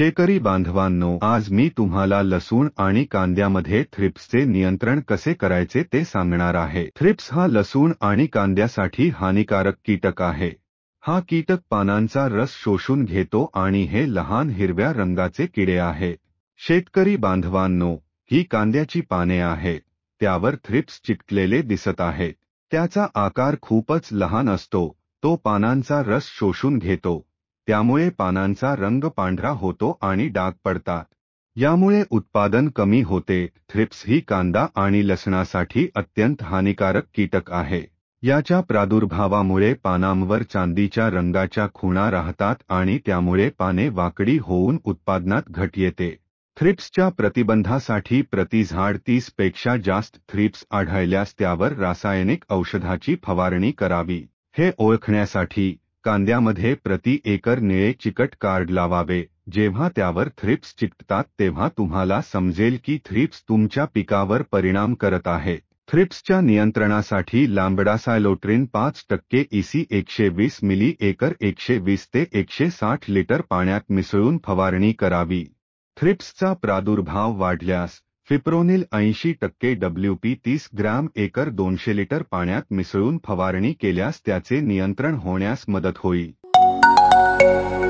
शेकरी बांधवांनो आज मी तुम्हाला लसूण आणि कांद्यामध्ये थ्रिप्सचे नियंत्रण कसे करायचे ते सांगणार आहे थ्रिप्स हा लसूण आणि कांद्यासाठी हानिकारक कीटक आहे हा कीटक पानांचा रस शोषून घेतो आणि हे लहान हिरव्या रंगाचे किडे आहे शेतकरी बांधवांनो ही कांद्याची पाने आहे त्यावर थ्रिप्स चिटकलेले दिसत आहे त्याचा आकार खूपच लहान असतो तो पानांचा रस शोषून घेतो त्यामुळे पानांचा रंग पांढरा होतो आणि डाग पडतात यामुळे उत्पादन कमी होते थ्रिप्स ही कांदा आणि लसणासाठी अत्यंत हानिकारक कीटक आहे याच्या प्रादुर्भावामुळे पानांवर चांदीच्या रंगाच्या खुणा राहतात आणि त्यामुळे पाने वाकडी होऊन उत्पादनात घट येते थ्रिप्सच्या प्रतिबंधासाठी प्रति तीस पेक्षा जास्त थ्रिप्स आढळल्यास त्यावर रासायनिक औषधाची फवारणी करावी हे ओळखण्यासाठी कांद्यामध्ये प्रति एकर निळे चिकट कार्ड लावावे जेव्हा त्यावर थ्रिप्स चिकटतात तेव्हा तुम्हाला समजेल की थ्रिप्स तुमच्या पिकावर परिणाम करत आहे थ्रिप्सच्या नियंत्रणासाठी लांबडासायलोट्रिन पाच टक्के ईसी e एकशे वीस मिली एकर एकशे वीस ते एकशे साठ लिटर पाण्यात मिसळून फवारणी करावी थ्रिप्सचा प्रादुर्भाव वाढल्यास फिप्रोनिल ऐंशी टक्के डब्ल्यूपी तीस ग्रॅम एकर दोनशे लिटर पाण्यात मिसळून फवारणी केल्यास त्याचे नियंत्रण होण्यास मदत होईल